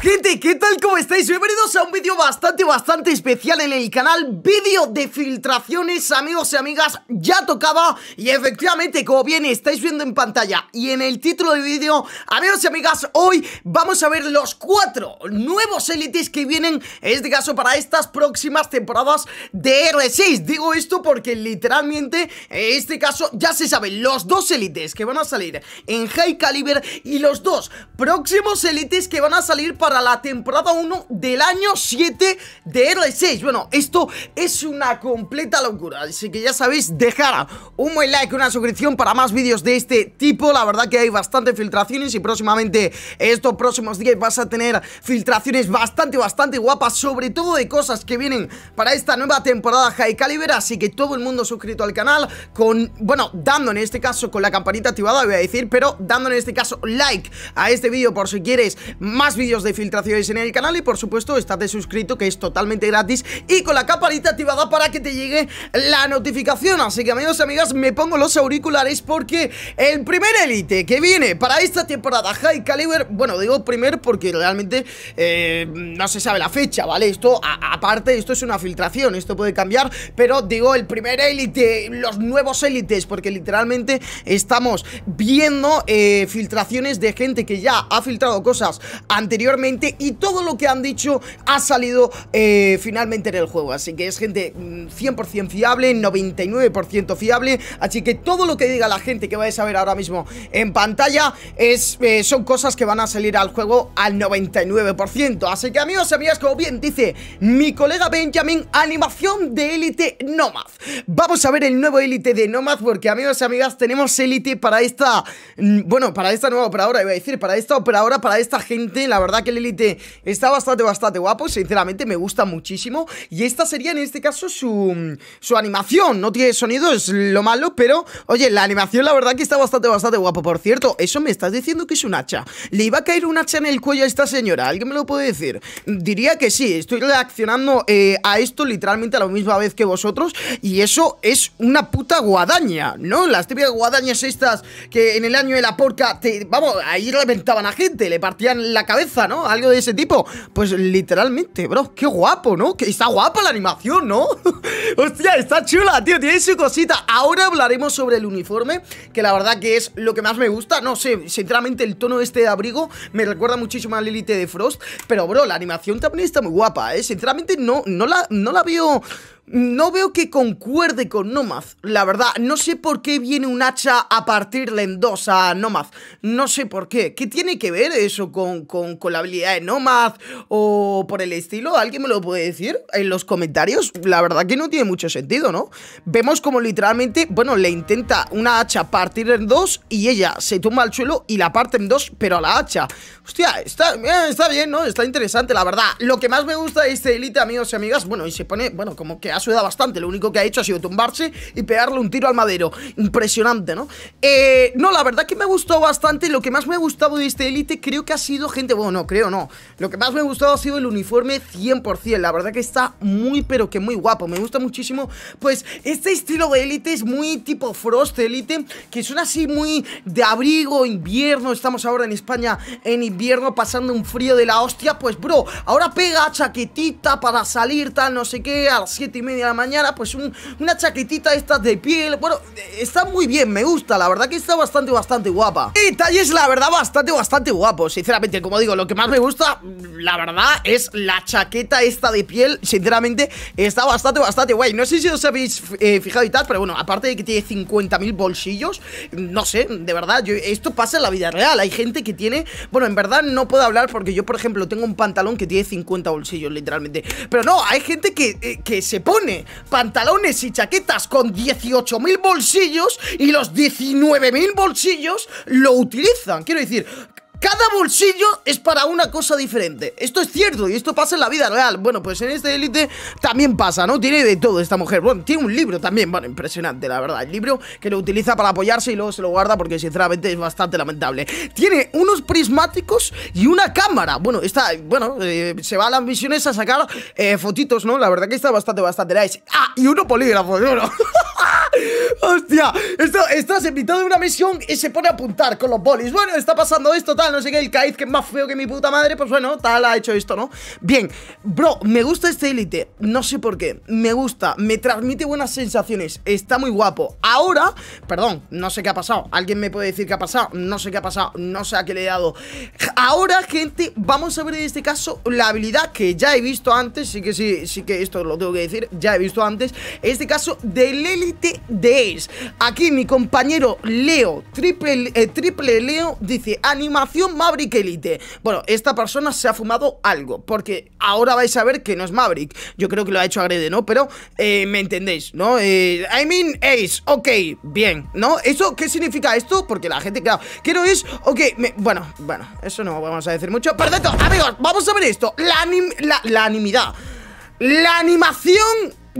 Pues, gente, ¿qué tal? ¿Cómo estáis? Bienvenidos a un vídeo bastante, bastante especial en el canal Vídeo de filtraciones, amigos y amigas, ya tocaba Y efectivamente, como bien estáis viendo en pantalla y en el título del vídeo Amigos y amigas, hoy vamos a ver los cuatro nuevos élites que vienen En este caso para estas próximas temporadas de R6 Digo esto porque literalmente, en este caso ya se saben Los dos élites que van a salir en High Caliber y los dos próximos élites que van a salir para para la temporada 1 del año 7 de Héroe 6 Bueno, esto es una completa locura Así que ya sabéis, dejar un buen like, una suscripción para más vídeos de este tipo La verdad que hay bastante filtraciones y próximamente estos próximos días vas a tener filtraciones bastante, bastante guapas Sobre todo de cosas que vienen para esta nueva temporada High Caliber Así que todo el mundo suscrito al canal con, bueno, dando en este caso con la campanita activada voy a decir Pero dando en este caso like a este vídeo por si quieres más vídeos de filtraciones en el canal y por supuesto estate suscrito que es totalmente gratis y con la campanita activada para que te llegue la notificación. Así que amigos y amigas, me pongo los auriculares porque el primer Elite que viene para esta temporada High Caliber, bueno, digo primer porque realmente eh, no se sabe la fecha, ¿vale? Esto, aparte, esto es una filtración, esto puede cambiar, pero digo el primer Elite, los nuevos élites, porque literalmente estamos viendo eh, filtraciones de gente que ya ha filtrado cosas anteriormente y todo lo que han dicho ha salido eh, finalmente en el juego. Así que es gente 100% mm, fiable, 99% fiable. Así que todo lo que diga la gente que vais a ver ahora mismo en pantalla es, eh, son cosas que van a salir al juego al 99%. Así que amigos, y amigas, como bien dice mi colega Benjamin, animación de élite Nomad. Vamos a ver el nuevo élite de Nomad porque amigos y amigas tenemos élite para esta, mm, bueno, para esta nueva operadora, iba a decir, para esta operadora, para esta gente, la verdad que Elite eh, está bastante, bastante guapo. Sinceramente, me gusta muchísimo. Y esta sería, en este caso, su, mm, su animación. No tiene sonido, es lo malo, pero, oye, la animación, la verdad, que está bastante, bastante guapo. Por cierto, eso me estás diciendo que es un hacha. ¿Le iba a caer un hacha en el cuello a esta señora? ¿Alguien me lo puede decir? Diría que sí. Estoy reaccionando eh, a esto literalmente a la misma vez que vosotros. Y eso es una puta guadaña, ¿no? Las típicas guadañas estas que en el año de la porca, vamos, ahí reventaban a gente, le partían la cabeza, ¿no? Algo de ese tipo. Pues literalmente, bro, qué guapo, ¿no? Que está guapa la animación, ¿no? Hostia, está chula, tío, tiene su cosita. Ahora hablaremos sobre el uniforme, que la verdad que es lo que más me gusta. No sé, sinceramente el tono este de este abrigo me recuerda muchísimo al Elite de Frost. Pero, bro, la animación también está muy guapa, ¿eh? Sinceramente no, no, la, no la veo... No veo que concuerde con Nomad, la verdad. No sé por qué viene un hacha a partirle en dos a Nomad. No sé por qué. ¿Qué tiene que ver eso con, con, la habilidad de Nomad o por el estilo? ¿Alguien me lo puede decir en los comentarios? La verdad que no tiene mucho sentido, ¿no? Vemos como literalmente, bueno, le intenta una hacha partir en dos y ella se toma al suelo y la parte en dos, pero a la hacha. Hostia, está, eh, está bien, ¿no? Está interesante, la verdad. Lo que más me gusta de este elite, amigos y amigas, bueno, y se pone, bueno, como que ha bastante. Lo único que ha hecho ha sido tumbarse y pegarle un tiro al madero. Impresionante, ¿no? Eh, no, la verdad que me gustó bastante. Lo que más me ha gustado de este Elite creo que ha sido gente... Bueno, no, creo no. Lo que más me ha gustado ha sido el uniforme 100%. La verdad que está muy, pero que muy guapo. Me gusta muchísimo. Pues este estilo de Elite es muy tipo Frost Elite, que son así muy de abrigo, invierno. Estamos ahora en España en invierno pasando un frío de la hostia. Pues, bro, ahora pega chaquetita para salir, tal, no sé qué, a las 7 y media de la mañana, pues una chaquetita Esta de piel. Bueno, está muy bien, me gusta, la verdad que está bastante, bastante guapa. Y talles, la verdad, bastante, bastante guapo, sinceramente. Como digo, lo que más me gusta, la verdad, es la chaqueta esta de piel. Sinceramente, está bastante, bastante guay. No sé si os habéis eh, fijado y tal, pero bueno, aparte de que tiene 50.000 bolsillos, no sé, de verdad, esto pasa en la vida real. Hay gente que tiene, bueno, en verdad no puedo hablar porque yo, por ejemplo, tengo un pantalón que tiene 50 bolsillos, literalmente. Pero no, hay gente que eh, se pone pantalones y chaquetas con 18.000 bolsillos y los 19.000 bolsillos lo utilizan. Quiero decir cada bolsillo es para una cosa diferente. Esto es cierto y esto pasa en la vida real. Bueno, pues en este élite también pasa, ¿no? Tiene de todo esta mujer. Bueno, tiene un libro también. Bueno, impresionante, la verdad. El libro que lo utiliza para apoyarse y luego se lo guarda porque sinceramente es bastante lamentable. Tiene unos prismáticos y una cámara. Bueno, está, bueno, eh, se va a las misiones a sacar eh, fotitos, ¿no? La verdad que está bastante, bastante nice. Ah, y uno polígrafo, ¿no? Hostia, estás en mitad de una misión y se pone a apuntar con los bolis Bueno, está pasando esto, tal, no sé qué, el Kaiz que es más feo que mi puta madre Pues bueno, tal, ha hecho esto, ¿no? Bien, bro, me gusta este élite, no sé por qué Me gusta, me transmite buenas sensaciones, está muy guapo Ahora, perdón, no sé qué ha pasado Alguien me puede decir qué ha pasado, no sé qué ha pasado, no sé a qué le he dado Ahora, gente, vamos a ver en este caso la habilidad que ya he visto antes Sí que sí, sí que esto lo tengo que decir, ya he visto antes En este caso, del élite Days. Aquí mi compañero Leo, triple, eh, triple Leo, dice animación Maverick Elite. Bueno, esta persona se ha fumado algo, porque ahora vais a ver que no es Maverick. Yo creo que lo ha hecho agrede, ¿no? Pero eh, me entendéis, ¿no? Eh, I mean Ace, ok, bien, ¿no? ¿Eso qué significa esto? Porque la gente, claro, quiero es, ok, bueno, bueno, eso no vamos a decir mucho. Perfecto, amigos, vamos a ver esto, la, la animidad. La animación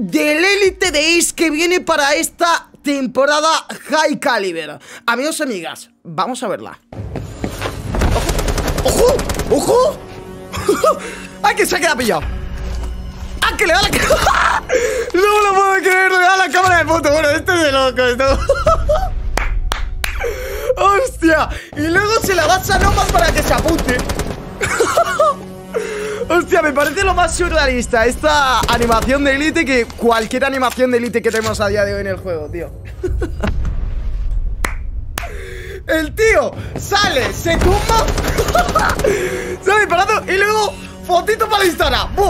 del Elite de Ace que viene para esta temporada High Caliber. Amigos y amigas, vamos a verla. ¡Ojo! ¡Ojo! ¡Ay, que se ha quedado pillado! ¡Ah, que le da la cámara! ¡No me lo puedo creer! ¡Le da la cámara de foto! Bueno, esto es de loco, esto. ¡Hostia! Y luego se la va a más para que se apunte. Hostia, me parece lo más surrealista esta animación de Elite que cualquier animación de Elite que tenemos a día de hoy en el juego, tío. El tío sale, se tumba, sale parado y luego fotito para Instagram.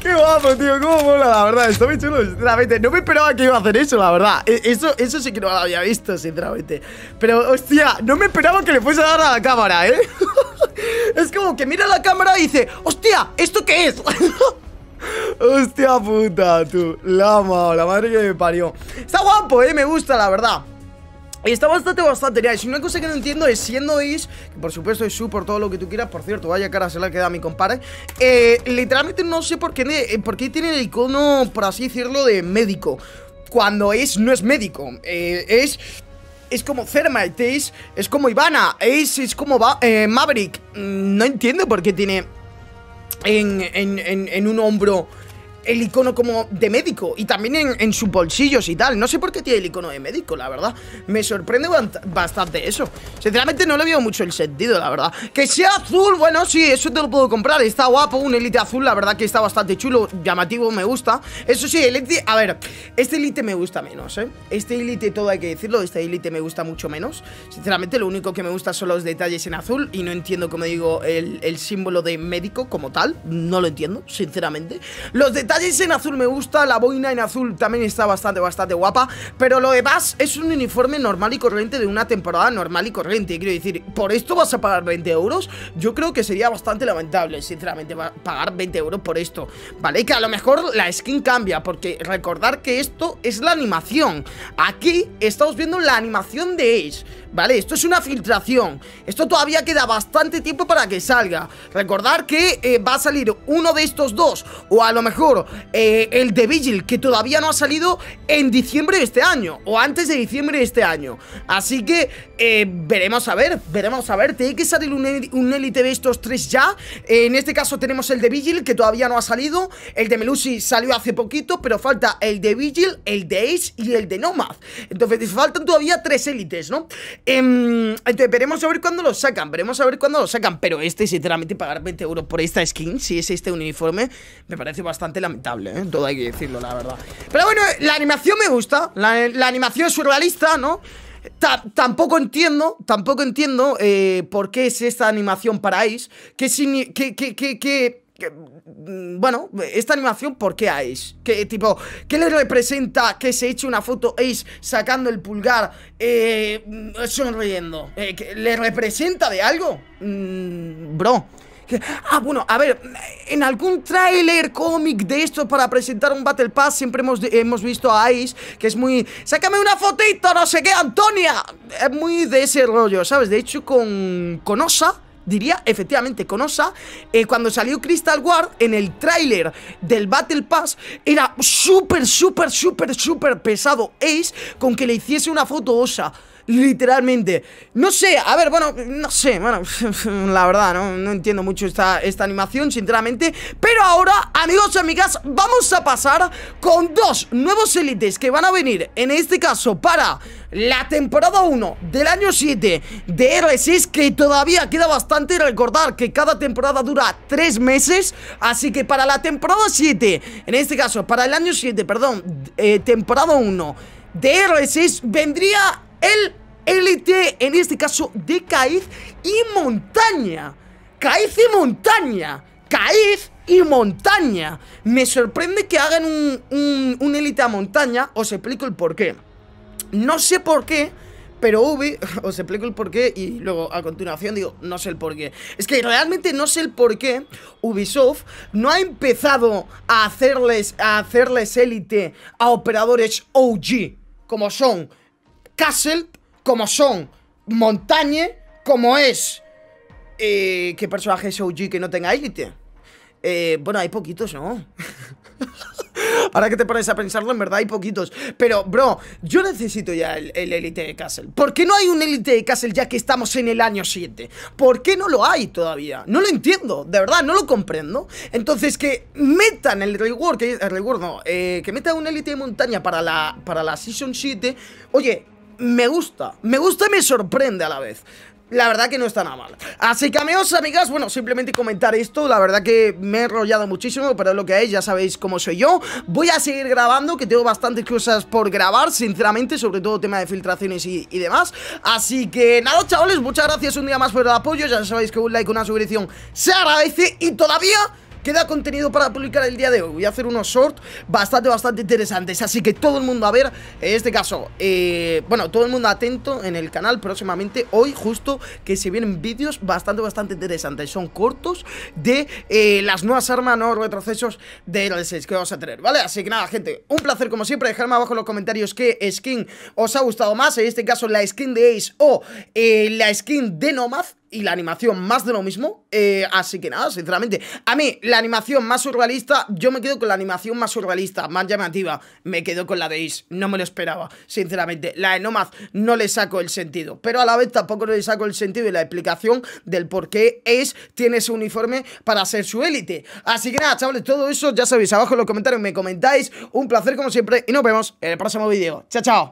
Qué guapo, tío, cómo mola, la verdad Está muy chulo, sinceramente No me esperaba que iba a hacer eso, la verdad e-, Eso, eso sí que no lo había visto, sinceramente Pero, hostia, no me esperaba que le fuese a dar a la cámara, ¿eh? Es como que mira la cámara y dice, hostia, ¿esto qué es? hostia puta, tú. La la madre que me parió. Está guapo, eh, me gusta, la verdad. Y está bastante, bastante nice Una cosa que no entiendo es siendo is Que por supuesto es su por todo lo que tú quieras Por cierto, vaya cara se la queda a mi compadre eh, Literalmente no sé por qué, eh, por qué tiene el icono, por así decirlo, de médico Cuando es, no es médico eh, Es es como Thermite, es como Ivana, es como eh, Maverick. Mm, no entiendo por qué tiene en, en un hombro el icono como de médico y también en, en, sus bolsillos y tal. No sé por qué tiene el icono de médico, la verdad. Me sorprende bastante eso. Sinceramente no le veo mucho el sentido, la verdad. Que sea azul, bueno, sí, eso te lo puedo comprar. Está guapo, un Elite azul, la verdad que está bastante chulo, llamativo, me gusta. Eso sí, el Elite, a ver, este Elite me gusta menos, ¿eh? Este Elite, todo hay que decirlo, este Elite me gusta mucho menos. Sinceramente lo único que me gusta son los detalles en azul y no entiendo, como digo, el símbolo de médico como tal. No lo entiendo, sinceramente. Los detalles en azul me gusta, la boina en azul también está bastante, bastante guapa Pero lo demás es un uniforme normal y corriente de una temporada normal y corriente Quiero decir, ¿por esto vas a pagar 20 euros? Yo creo que sería bastante lamentable, sinceramente, pagar 20 euros por esto Vale, que a lo mejor la skin cambia, porque recordar que esto es la animación Aquí estamos viendo la animación de Ace Vale, esto es una filtración Esto todavía queda bastante tiempo para que salga Recordar que eh, va a salir uno de estos dos O a lo mejor eh, el de Vigil, que todavía no ha salido en diciembre de este año, o antes de diciembre de este año. Así que eh, veremos a ver, veremos a ver. Tiene que salir un, élite de estos tres ya. Eh, en este caso tenemos el de Vigil, que todavía no ha salido. El de Melusi salió hace poquito, pero falta el de Vigil, el de Ace y el de Nomad. Entonces faltan todavía tres élites, ¿no? Em, entonces veremos a ver cuándo lo sacan, veremos a ver cuándo lo sacan. Pero este, sinceramente, pagar 20 euros por esta skin, si es este uniforme, me parece bastante lamentable. ¿eh? todo hay que decirlo, la verdad. Pero bueno, la animación me gusta, la, animación es surrealista, ¿no? tampoco entiendo, tampoco entiendo eh, por qué es esta animación para Ace, que, que, que, que bueno, esta animación, ¿por qué a Ace? ¿Qué, tipo, ¿Qué le representa que se eche una foto Ace sacando el pulgar eh, mm, sonriendo? ¿Le representa de algo? Mm, bro. Ah, bueno, a ver, en algún tráiler cómic de esto para presentar un Battle Pass siempre hemos, visto a Ace que es muy... ¡Sácame una fotito, no sé qué, Antonia! Es muy de ese rollo, ¿sabes? De hecho, con, con Osa, diría efectivamente con Osa, eh, cuando salió Crystal Ward en el tráiler del Battle Pass, era súper, súper, súper, súper pesado Ace con que le hiciese una foto Osa. Literalmente. No sé, a ver, bueno, no sé, bueno, la verdad, no, entiendo mucho esta, esta animación, sinceramente. Pero ahora, amigos y amigas, vamos a pasar con dos nuevos élites que van a venir, en este caso, para la temporada 1 del año 7 de R6 que todavía queda bastante recordar que cada temporada dura 3 meses así que para la temporada 7 en este caso para el año 7 perdón eh, temporada 1 de R6 vendría el élite, en este caso de Caiz y Montaña. Caiz y Montaña. Caiz y Montaña. Me sorprende que hagan un, un, élite a Montaña. Os explico el porqué. No sé por qué. Pero Ubi, os explico el porqué y luego a continuación digo, no sé el porqué. Es que realmente no sé el porqué Ubisoft no ha empezado a hacerles a hacerles élite a operadores OG, como son Castle, como son Montañe, como es... Eh, ¿Qué personaje es OG que no tenga élite? Eh, bueno, hay poquitos, ¿no? Ahora que te pones a pensarlo, en verdad hay poquitos. Pero, bro, yo necesito ya el, élite de Castle. ¿Por qué no hay un élite de Castle ya que estamos en el año 7? ¿Por qué no lo hay todavía? No lo entiendo, de verdad, no lo comprendo. Entonces, que metan el reward, que, el reward no, eh, que metan un élite de montaña para la, para la Season 7. Oye, me gusta. Me gusta y me sorprende a la vez. La verdad que no está nada mal. Así que amigos, amigas, bueno, simplemente comentar esto. La verdad que me he enrollado muchísimo, pero lo que es, ya sabéis cómo soy yo. Voy a seguir grabando, que tengo bastantes cosas por grabar, sinceramente, sobre todo tema de filtraciones y, y demás. Así que nada, chavales, muchas gracias un día más por el apoyo. Ya sabéis que un like, una suscripción se agradece y todavía... Queda contenido para publicar el día de hoy Voy a hacer unos shorts bastante, bastante interesantes Así que todo el mundo a ver, en este caso eh, Bueno, todo el mundo atento en el canal próximamente Hoy justo que se vienen vídeos bastante, bastante interesantes Son cortos de eh, las nuevas armas, nuevos retrocesos de los 6 que vamos a tener ¿Vale? Así que nada, gente, un placer como siempre Dejarme abajo en los comentarios qué skin os ha gustado más En este caso la skin de Ace o eh, la skin de Nomad y la animación más de lo mismo. Eh, así que nada, sinceramente, a mí la animación más surrealista, yo me quedo con la animación más surrealista, más llamativa. Me quedo con la de Ace. no me lo esperaba, sinceramente. La de Nomad no le saco el sentido, pero a la vez tampoco le saco el sentido y la explicación del por qué Ace tiene su uniforme para ser su élite. Así que nada, chavales, todo eso ya sabéis, abajo en los comentarios me comentáis. Un placer como siempre y nos vemos en el próximo vídeo. Chao, chao.